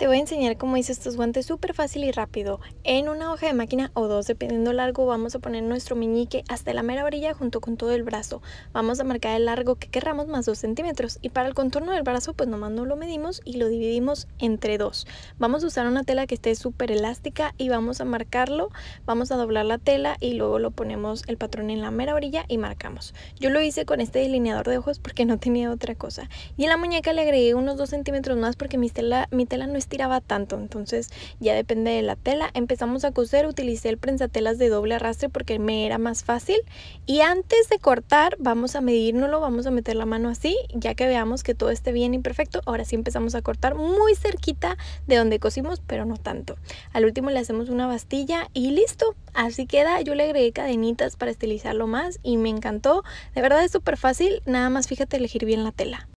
Te voy a enseñar cómo hice estos guantes súper fácil y rápido. En una hoja de máquina o dos, dependiendo largo, vamos a poner nuestro meñique hasta la mera orilla junto con todo el brazo. Vamos a marcar el largo que querramos más 2 centímetros y para el contorno del brazo pues nomás no lo medimos y lo dividimos entre dos. Vamos a usar una tela que esté súper elástica y vamos a marcarlo. Vamos a doblar la tela y luego lo ponemos el patrón en la mera orilla y marcamos. Yo lo hice con este delineador de ojos porque no tenía otra cosa. Y en la muñeca le agregué unos 2 centímetros más porque mi tela, mi tela no está tiraba tanto, entonces ya depende de la tela. Empezamos a coser, utilicé el prensatelas de doble arrastre porque me era más fácil. Y antes de cortar vamos a lo vamos a meter la mano así, ya que veamos que todo esté bien y perfecto. Ahora sí empezamos a cortar muy cerquita de donde cosimos, pero no tanto. Al último le hacemos una bastilla y listo, así queda. Yo le agregué cadenitas para estilizarlo más y me encantó. De verdad es súper fácil, nada más fíjate elegir bien la tela.